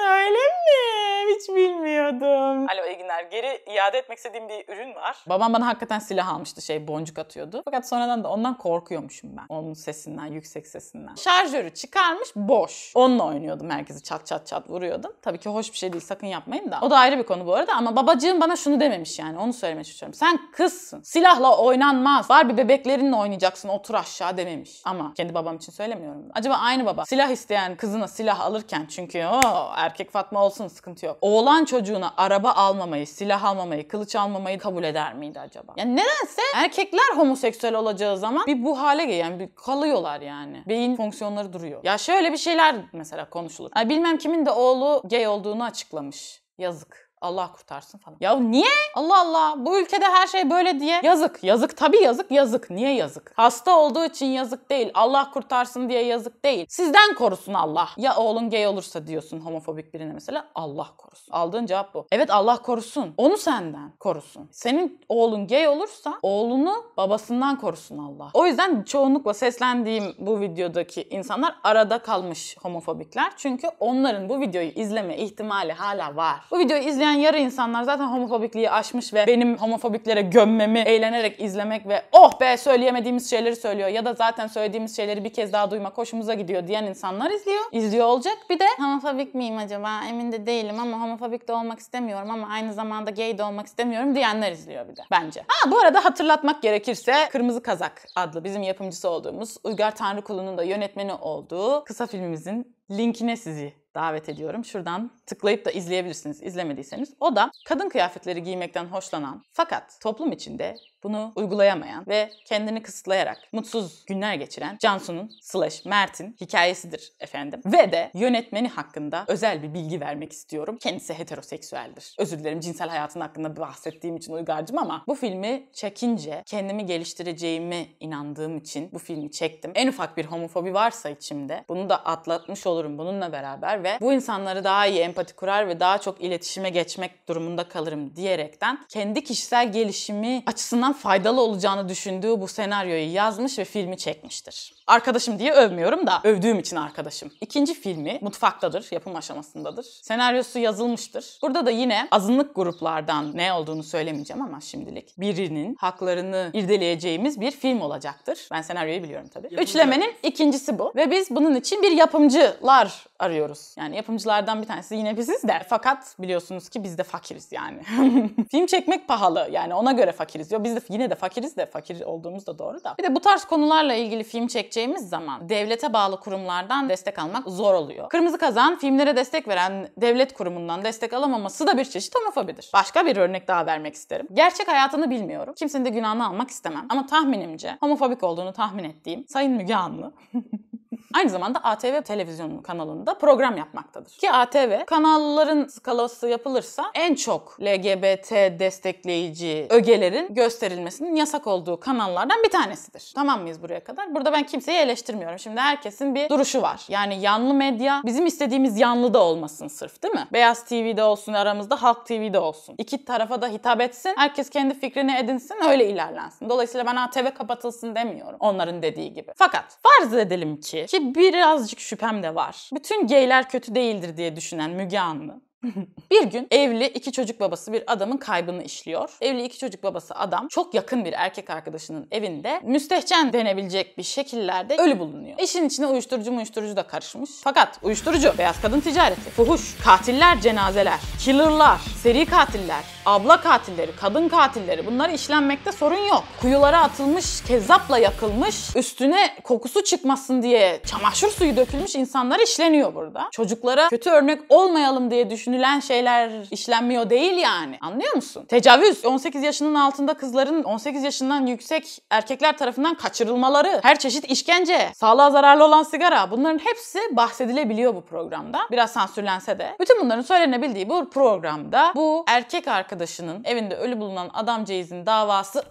öyle mi? Hiç bilmiyordum. Alo iyi Geri iade etmek istediğim bir ürün var. Babam bana hakikaten silah almıştı şey boncuk atıyordu. Fakat sonradan da ondan korkuyormuşum ben. Onun sesinden, yüksek sesinden. Şarjörü çıkarmış boş. Onunla oynuyordum herkesi çat çat çat vuruyordum. Tabii ki hoş bir şey değil sakın yapmayın da. O da ayrı bir konu bu arada ama babacığım bana şunu dememiş yani onu söylemeye çalışıyorum. Sen kızsın. Silahla oynanmaz. Var bir bebeklerinle oynayacaksın otur aşağı dememiş. Ama kendi babam için söylemiyorum. Acaba aynı baba silah isteyen kızına silah alırken çünkü o erkek Fatma olsun sıkıntı yok. Oğlan çocuğuna araba almamayı, silah almamayı, kılıç almamayı kabul eder miydi acaba? Yani nedense erkekler homoseksüel olacağı zaman bir bu hale geliyor. Yani bir kalıyorlar yani. Beyin fonksiyonları duruyor. Ya şöyle bir şeyler mesela konuşulur. Yani bilmem kimin de oğlu gay olduğunu açıklamış. Yazık. Allah kurtarsın falan. Ya niye? Allah Allah bu ülkede her şey böyle diye. Yazık. Yazık tabii yazık yazık. Niye yazık? Hasta olduğu için yazık değil. Allah kurtarsın diye yazık değil. Sizden korusun Allah. Ya oğlun gay olursa diyorsun homofobik birine mesela Allah korusun. Aldığın cevap bu. Evet Allah korusun. Onu senden korusun. Senin oğlun gay olursa oğlunu babasından korusun Allah. O yüzden çoğunlukla seslendiğim bu videodaki insanlar arada kalmış homofobikler. Çünkü onların bu videoyu izleme ihtimali hala var. Bu videoyu izleyen yaşayan yarı insanlar zaten homofobikliği aşmış ve benim homofobiklere gömmemi eğlenerek izlemek ve oh be söyleyemediğimiz şeyleri söylüyor ya da zaten söylediğimiz şeyleri bir kez daha duymak hoşumuza gidiyor diyen insanlar izliyor. İzliyor olacak. Bir de homofobik miyim acaba? Emin de değilim ama homofobik de olmak istemiyorum ama aynı zamanda gay de olmak istemiyorum diyenler izliyor bir de bence. Ha bu arada hatırlatmak gerekirse Kırmızı Kazak adlı bizim yapımcısı olduğumuz Uygar Tanrıkulu'nun da yönetmeni olduğu kısa filmimizin linkine sizi davet ediyorum. Şuradan tıklayıp da izleyebilirsiniz izlemediyseniz. O da kadın kıyafetleri giymekten hoşlanan fakat toplum içinde bunu uygulayamayan ve kendini kısıtlayarak mutsuz günler geçiren Cansu'nun slash Mert'in hikayesidir efendim. Ve de yönetmeni hakkında özel bir bilgi vermek istiyorum. Kendisi heteroseksüeldir. Özür dilerim cinsel hayatın hakkında bahsettiğim için uygarcım ama bu filmi çekince kendimi geliştireceğimi inandığım için bu filmi çektim. En ufak bir homofobi varsa içimde bunu da atlatmış olur olurum bununla beraber ve bu insanları daha iyi empati kurar ve daha çok iletişime geçmek durumunda kalırım diyerekten kendi kişisel gelişimi açısından faydalı olacağını düşündüğü bu senaryoyu yazmış ve filmi çekmiştir. Arkadaşım diye övmüyorum da övdüğüm için arkadaşım. İkinci filmi mutfaktadır, yapım aşamasındadır. Senaryosu yazılmıştır. Burada da yine azınlık gruplardan ne olduğunu söylemeyeceğim ama şimdilik birinin haklarını irdeleyeceğimiz bir film olacaktır. Ben senaryoyu biliyorum tabii. Yapımcı. Üçlemenin ikincisi bu ve biz bunun için bir yapımcı yapımcılar arıyoruz. Yani yapımcılardan bir tanesi yine biziz de. Fakat biliyorsunuz ki biz de fakiriz yani. (laughs) Film çekmek pahalı yani ona göre fakiriz diyor. Biz de yine de fakiriz de fakir olduğumuz da doğru da. Bir de bu tarz konularla ilgili film çekeceğimiz zaman devlete bağlı kurumlardan destek almak zor oluyor. Kırmızı Kazan filmlere destek veren devlet kurumundan destek alamaması da bir çeşit homofobidir. Başka bir örnek daha vermek isterim. Gerçek hayatını bilmiyorum. Kimsenin de günahını almak istemem. Ama tahminimce homofobik olduğunu tahmin ettiğim Sayın Müge Anlı (laughs) Aynı zamanda ATV televizyon kanalında program yapmaktadır. Ki ATV kanalların skalası yapılırsa en çok LGBT destekleyici ögelerin gösterilmesinin yasak olduğu kanallardan bir tanesidir. Tamam mıyız buraya kadar? Burada ben kimseyi eleştirmiyorum. Şimdi herkesin bir duruşu var. Yani yanlı medya bizim istediğimiz yanlı da olmasın sırf değil mi? Beyaz TV'de olsun aramızda Halk TV'de olsun. İki tarafa da hitap etsin. Herkes kendi fikrini edinsin öyle ilerlensin. Dolayısıyla ben ATV kapatılsın demiyorum onların dediği gibi. Fakat farz edelim ki ki birazcık şüphem de var. Bütün geyler kötü değildir diye düşünen Müge Anlı bir gün evli iki çocuk babası bir adamın kaybını işliyor. Evli iki çocuk babası adam çok yakın bir erkek arkadaşının evinde müstehcen denebilecek bir şekillerde ölü bulunuyor. İşin içine uyuşturucu uyuşturucu da karışmış. Fakat uyuşturucu, beyaz kadın ticareti, fuhuş, katiller, cenazeler, killerlar, seri katiller, abla katilleri, kadın katilleri bunlar işlenmekte sorun yok. Kuyulara atılmış, kezzapla yakılmış, üstüne kokusu çıkmasın diye çamaşır suyu dökülmüş insanlar işleniyor burada. Çocuklara kötü örnek olmayalım diye düşün düşünülen şeyler işlenmiyor değil yani. Anlıyor musun? Tecavüz. 18 yaşının altında kızların 18 yaşından yüksek erkekler tarafından kaçırılmaları, her çeşit işkence, sağlığa zararlı olan sigara bunların hepsi bahsedilebiliyor bu programda. Biraz sansürlense de. Bütün bunların söylenebildiği bu programda bu erkek arkadaşının evinde ölü bulunan adamcağızın davası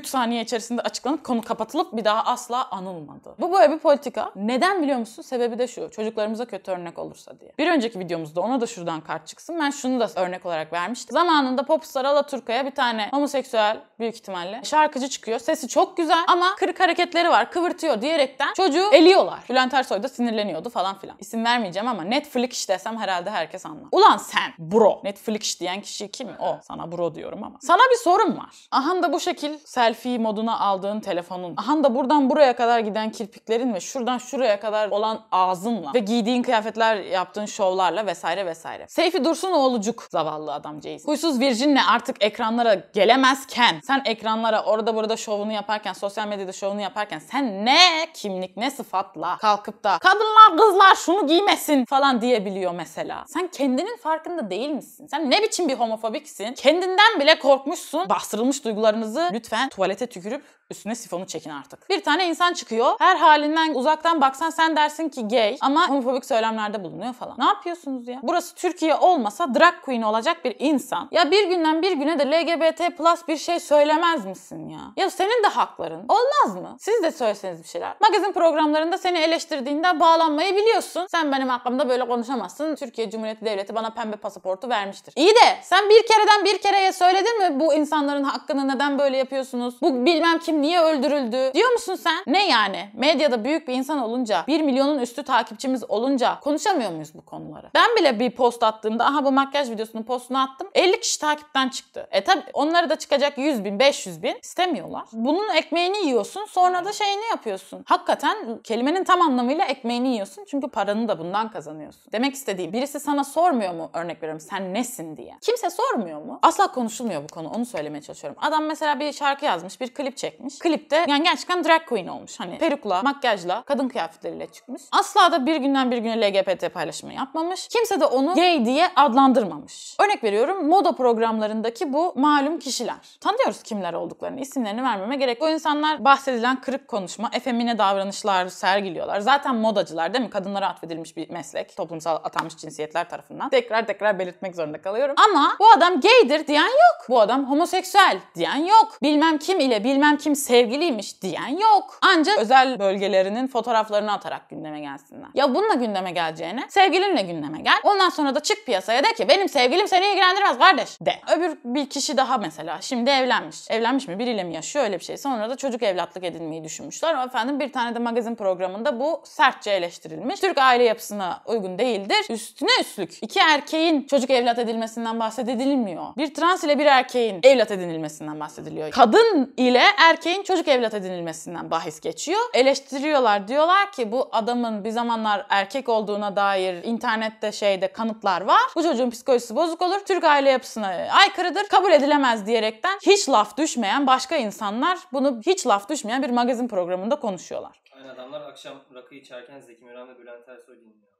3 saniye içerisinde açıklanıp konu kapatılıp bir daha asla anılmadı. Bu böyle bir politika. Neden biliyor musun? Sebebi de şu. Çocuklarımıza kötü örnek olursa diye. Bir önceki videomuzda ona da şuradan kart çıksın. Ben şunu da örnek olarak vermiştim. Zamanında popstar Alaturka'ya bir tane homoseksüel büyük ihtimalle şarkıcı çıkıyor. Sesi çok güzel ama kırık hareketleri var kıvırtıyor diyerekten çocuğu eliyorlar. Bülent Ersoy da sinirleniyordu falan filan. İsim vermeyeceğim ama Netflix desem herhalde herkes anlar. Ulan sen bro. Netflix diyen kişi kim? O. Sana bro diyorum ama. Sana bir sorun var. Ahan da bu şekil ser selfie moduna aldığın telefonun, han da buradan buraya kadar giden kirpiklerin ve şuradan şuraya kadar olan ağzınla ve giydiğin kıyafetler yaptığın şovlarla vesaire vesaire. Seyfi oğlucuk zavallı adam Jay-Z. Huysuz Virgin'le artık ekranlara gelemezken sen ekranlara orada burada şovunu yaparken sosyal medyada şovunu yaparken sen ne kimlik ne sıfatla kalkıp da kadınlar kızlar şunu giymesin falan diyebiliyor mesela. Sen kendinin farkında değil misin? Sen ne biçim bir homofobiksin? Kendinden bile korkmuşsun. Bastırılmış duygularınızı lütfen tuvalete tükürüp üstüne sifonu çekin artık. Bir tane insan çıkıyor. Her halinden uzaktan baksan sen dersin ki gay ama homofobik söylemlerde bulunuyor falan. Ne yapıyorsunuz ya? Burası Türkiye olmasa drag queen olacak bir insan. Ya bir günden bir güne de LGBT plus bir şey söylemez misin ya? Ya senin de hakların. Olmaz mı? Siz de söyleseniz bir şeyler. Magazin programlarında seni eleştirdiğinde bağlanmayı biliyorsun. Sen benim hakkımda böyle konuşamazsın. Türkiye Cumhuriyeti Devleti bana pembe pasaportu vermiştir. İyi de sen bir kereden bir kereye söyledin mi bu insanların hakkını neden böyle yapıyorsunuz? musunuz? Bu bilmem kim niye öldürüldü? Diyor musun sen? Ne yani? Medyada büyük bir insan olunca, 1 milyonun üstü takipçimiz olunca konuşamıyor muyuz bu konuları? Ben bile bir post attığımda aha bu makyaj videosunun postunu attım. 50 kişi takipten çıktı. E tabi onları da çıkacak 100 bin, 500 bin istemiyorlar. Bunun ekmeğini yiyorsun sonra da şeyini yapıyorsun. Hakikaten kelimenin tam anlamıyla ekmeğini yiyorsun çünkü paranı da bundan kazanıyorsun. Demek istediğim birisi sana sormuyor mu örnek veriyorum sen nesin diye. Kimse sormuyor mu? Asla konuşulmuyor bu konu onu söylemeye çalışıyorum. Adam mesela bir şarkı yaz yazmış, bir klip çekmiş. Klipte yani gerçekten drag queen olmuş. Hani perukla, makyajla, kadın kıyafetleriyle çıkmış. Asla da bir günden bir güne LGBT paylaşımı yapmamış. Kimse de onu gay diye adlandırmamış. Örnek veriyorum moda programlarındaki bu malum kişiler. Tanıyoruz kimler olduklarını, isimlerini vermeme gerek. Bu insanlar bahsedilen kırık konuşma, efemine davranışlar sergiliyorlar. Zaten modacılar değil mi? Kadınlara atfedilmiş bir meslek. Toplumsal atanmış cinsiyetler tarafından. Tekrar tekrar belirtmek zorunda kalıyorum. Ama bu adam gaydir diyen yok. Bu adam homoseksüel diyen yok. Bilmem bilmem kim ile bilmem kim sevgiliymiş diyen yok. Ancak özel bölgelerinin fotoğraflarını atarak gündeme gelsinler. Ya bununla gündeme geleceğine sevgilinle gündeme gel. Ondan sonra da çık piyasaya de ki benim sevgilim seni ilgilendirmez kardeş de. Öbür bir kişi daha mesela şimdi evlenmiş. Evlenmiş mi biriyle mi yaşıyor öyle bir şey. Sonra da çocuk evlatlık edinmeyi düşünmüşler. Ama efendim bir tane de magazin programında bu sertçe eleştirilmiş. Türk aile yapısına uygun değildir. Üstüne üstlük iki erkeğin çocuk evlat edilmesinden bahsedilmiyor. Bir trans ile bir erkeğin evlat edinilmesinden bahsediliyor. Kadın kadın ile erkeğin çocuk evlat edinilmesinden bahis geçiyor. Eleştiriyorlar. Diyorlar ki bu adamın bir zamanlar erkek olduğuna dair internette şeyde kanıtlar var. Bu çocuğun psikolojisi bozuk olur. Türk aile yapısına aykırıdır. Kabul edilemez diyerekten hiç laf düşmeyen başka insanlar bunu hiç laf düşmeyen bir magazin programında konuşuyorlar. Aynı adamlar akşam rakı içerken Zeki Müren ve Bülent Ersoy dinliyor.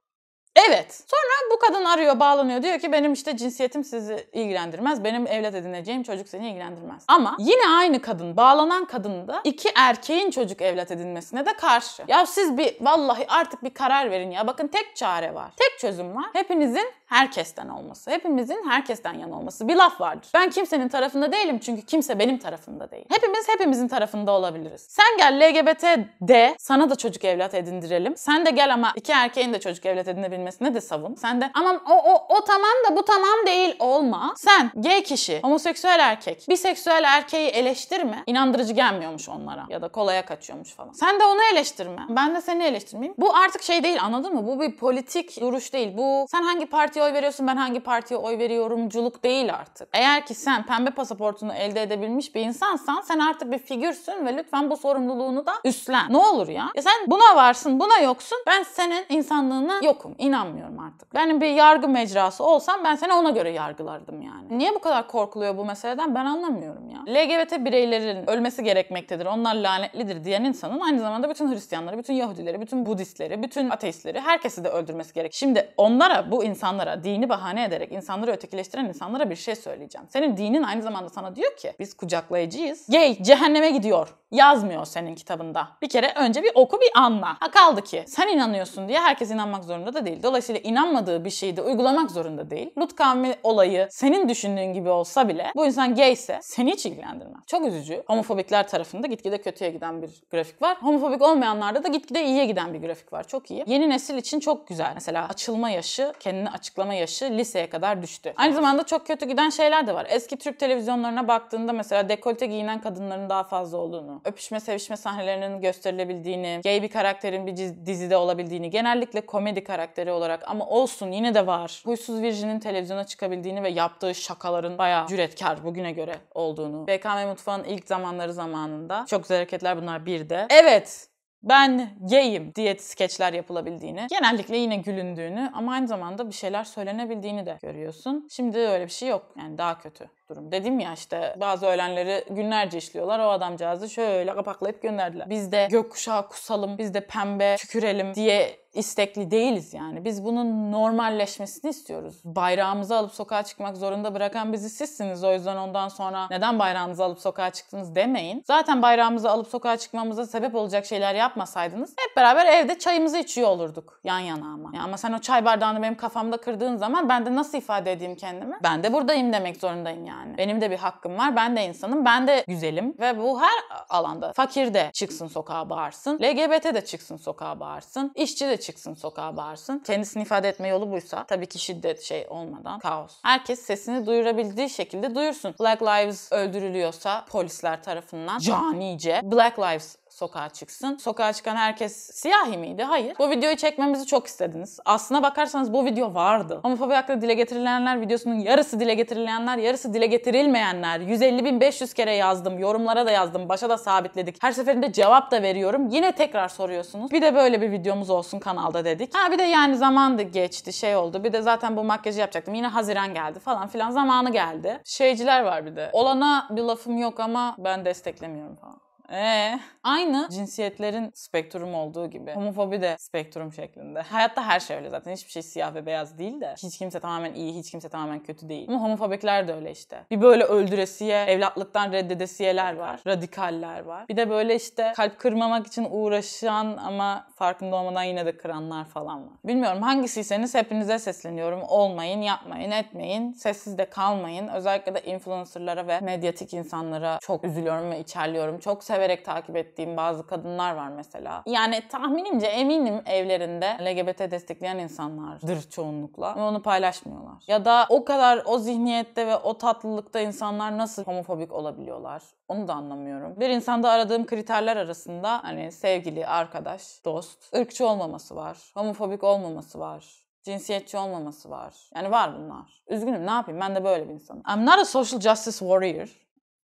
Evet. Sonra bu kadın arıyor, bağlanıyor. Diyor ki benim işte cinsiyetim sizi ilgilendirmez. Benim evlat edineceğim çocuk seni ilgilendirmez. Ama yine aynı kadın, bağlanan kadın da iki erkeğin çocuk evlat edinmesine de karşı. Ya siz bir vallahi artık bir karar verin ya. Bakın tek çare var. Tek çözüm var. Hepinizin herkesten olması. Hepimizin herkesten yan olması. Bir laf vardır. Ben kimsenin tarafında değilim çünkü kimse benim tarafımda değil. Hepimiz hepimizin tarafında olabiliriz. Sen gel LGBT de sana da çocuk evlat edindirelim. Sen de gel ama iki erkeğin de çocuk evlat edinebilmesine de savun. Sen de aman o, o, o tamam da bu tamam değil olma. Sen gay kişi, homoseksüel erkek, biseksüel erkeği eleştirme. İnandırıcı gelmiyormuş onlara ya da kolaya kaçıyormuş falan. Sen de onu eleştirme. Ben de seni eleştirmeyeyim. Bu artık şey değil anladın mı? Bu bir politik duruş değil. Bu sen hangi partiye oy veriyorsun ben hangi partiye oy veriyorumculuk değil artık. Eğer ki sen pembe pasaportunu elde edebilmiş bir insansan sen artık bir figürsün ve lütfen bu sorumluluğunu da üstlen. Ne olur ya? ya sen buna varsın buna yoksun ben senin insanlığına yokum inanmıyorum artık. Benim bir yargı mecrası olsam ben seni ona göre yargılardım yani. Niye bu kadar korkuluyor bu meseleden ben anlamıyorum ya. LGBT bireylerin ölmesi gerekmektedir onlar lanetlidir diyen insanın aynı zamanda bütün Hristiyanları, bütün Yahudileri, bütün Budistleri, bütün ateistleri herkesi de öldürmesi gerek. Şimdi onlara bu insanlara insanlara, dini bahane ederek insanları ötekileştiren insanlara bir şey söyleyeceğim. Senin dinin aynı zamanda sana diyor ki biz kucaklayıcıyız. Gay cehenneme gidiyor. Yazmıyor senin kitabında. Bir kere önce bir oku bir anla. Ha kaldı ki sen inanıyorsun diye herkes inanmak zorunda da değil. Dolayısıyla inanmadığı bir şeyi de uygulamak zorunda değil. Lut kavmi olayı senin düşündüğün gibi olsa bile bu insan gay ise seni hiç ilgilendirmez. Çok üzücü. Homofobikler tarafında gitgide kötüye giden bir grafik var. Homofobik olmayanlarda da gitgide iyiye giden bir grafik var. Çok iyi. Yeni nesil için çok güzel. Mesela açılma yaşı kendini açık açıklama yaşı liseye kadar düştü. Aynı zamanda çok kötü giden şeyler de var. Eski Türk televizyonlarına baktığında mesela dekolte giyinen kadınların daha fazla olduğunu, öpüşme sevişme sahnelerinin gösterilebildiğini, gay bir karakterin bir dizide olabildiğini, genellikle komedi karakteri olarak ama olsun yine de var. Huysuz Virgin'in televizyona çıkabildiğini ve yaptığı şakaların bayağı cüretkar bugüne göre olduğunu. BKM Mutfağı'nın ilk zamanları zamanında. Çok güzel hareketler bunlar bir de. Evet ben gayim diyet skeçler yapılabildiğini, genellikle yine gülündüğünü ama aynı zamanda bir şeyler söylenebildiğini de görüyorsun. Şimdi öyle bir şey yok yani daha kötü durum. Dedim ya işte bazı öğlenleri günlerce işliyorlar. O adamcağızı şöyle kapaklayıp gönderdiler. Biz de gökkuşağı kusalım, biz de pembe tükürelim diye istekli değiliz yani. Biz bunun normalleşmesini istiyoruz. Bayrağımızı alıp sokağa çıkmak zorunda bırakan bizi sizsiniz. O yüzden ondan sonra neden bayrağınızı alıp sokağa çıktınız demeyin. Zaten bayrağımızı alıp sokağa çıkmamıza sebep olacak şeyler yapmasaydınız hep beraber evde çayımızı içiyor olurduk yan yana ama. Ya ama sen o çay bardağını benim kafamda kırdığın zaman ben de nasıl ifade edeyim kendimi? Ben de buradayım demek zorundayım yani yani. Benim de bir hakkım var. Ben de insanım. Ben de güzelim. Ve bu her alanda. Fakir de çıksın sokağa bağırsın. LGBT de çıksın sokağa bağırsın. işçi de çıksın sokağa bağırsın. Kendisini ifade etme yolu buysa tabii ki şiddet şey olmadan kaos. Herkes sesini duyurabildiği şekilde duyursun. Black Lives öldürülüyorsa polisler tarafından canice Black Lives sokağa çıksın. Sokağa çıkan herkes siyahi miydi? Hayır. Bu videoyu çekmemizi çok istediniz. Aslına bakarsanız bu video vardı. Homofobi hakkında dile getirilenler videosunun yarısı dile getirilenler, yarısı dile getirilmeyenler. 150 bin 500 kere yazdım. Yorumlara da yazdım. Başa da sabitledik. Her seferinde cevap da veriyorum. Yine tekrar soruyorsunuz. Bir de böyle bir videomuz olsun kanalda dedik. Ha bir de yani zaman da geçti şey oldu. Bir de zaten bu makyajı yapacaktım. Yine Haziran geldi falan filan zamanı geldi. Şeyciler var bir de. Olana bir lafım yok ama ben desteklemiyorum falan. Ee, aynı cinsiyetlerin spektrum olduğu gibi homofobi de spektrum şeklinde. Hayatta her şey öyle zaten. Hiçbir şey siyah ve beyaz değil de. Hiç kimse tamamen iyi, hiç kimse tamamen kötü değil. Ama homofobikler de öyle işte. Bir böyle öldüresiye, evlatlıktan reddedesiyeler var. Radikaller var. Bir de böyle işte kalp kırmamak için uğraşan ama farkında olmadan yine de kıranlar falan var. Bilmiyorum hangisiyseniz hepinize sesleniyorum. Olmayın, yapmayın, etmeyin. Sessiz de kalmayın. Özellikle de influencerlara ve medyatik insanlara çok üzülüyorum ve içerliyorum. Çok sev severek takip ettiğim bazı kadınlar var mesela. Yani tahminimce eminim evlerinde LGBT destekleyen insanlardır çoğunlukla ama onu paylaşmıyorlar. Ya da o kadar o zihniyette ve o tatlılıkta insanlar nasıl homofobik olabiliyorlar? Onu da anlamıyorum. Bir insanda aradığım kriterler arasında hani sevgili, arkadaş, dost, ırkçı olmaması var, homofobik olmaması var, cinsiyetçi olmaması var. Yani var bunlar. Üzgünüm ne yapayım ben de böyle bir insanım. I'm not a social justice warrior.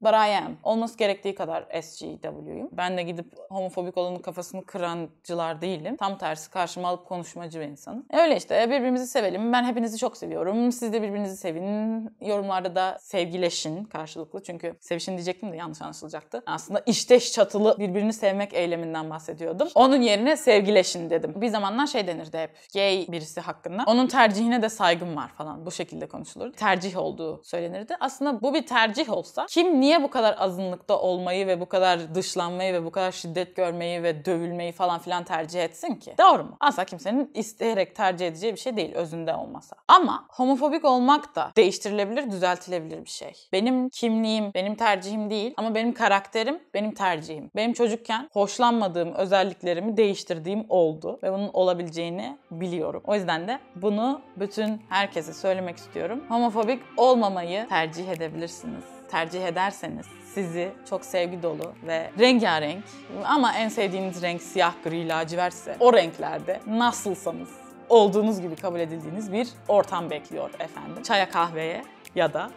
But I am. Olması gerektiği kadar SGW'yum. Ben de gidip homofobik olanın kafasını kırancılar değilim. Tam tersi karşıma alıp konuşmacı bir insanım. E öyle işte e, birbirimizi sevelim. Ben hepinizi çok seviyorum. Siz de birbirinizi sevin. Yorumlarda da sevgileşin karşılıklı. Çünkü sevişin diyecektim de yanlış anlaşılacaktı. Aslında işteş çatılı birbirini sevmek eyleminden bahsediyordum. Onun yerine sevgileşin dedim. Bir zamanlar şey denirdi hep. Gay birisi hakkında. Onun tercihine de saygım var falan. Bu şekilde konuşulur. Tercih olduğu söylenirdi. Aslında bu bir tercih olsa kim niye niye bu kadar azınlıkta olmayı ve bu kadar dışlanmayı ve bu kadar şiddet görmeyi ve dövülmeyi falan filan tercih etsin ki? Doğru mu? Asla kimsenin isteyerek tercih edeceği bir şey değil özünde olmasa. Ama homofobik olmak da değiştirilebilir, düzeltilebilir bir şey. Benim kimliğim, benim tercihim değil ama benim karakterim benim tercihim. Benim çocukken hoşlanmadığım özelliklerimi değiştirdiğim oldu ve bunun olabileceğini biliyorum. O yüzden de bunu bütün herkese söylemek istiyorum. Homofobik olmamayı tercih edebilirsiniz tercih ederseniz sizi çok sevgi dolu ve rengarenk ama en sevdiğiniz renk siyah gri lacivertse o renklerde nasılsanız olduğunuz gibi kabul edildiğiniz bir ortam bekliyor efendim. Çaya kahveye ya da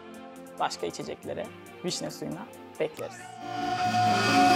başka içeceklere, vişne suyuna bekleriz.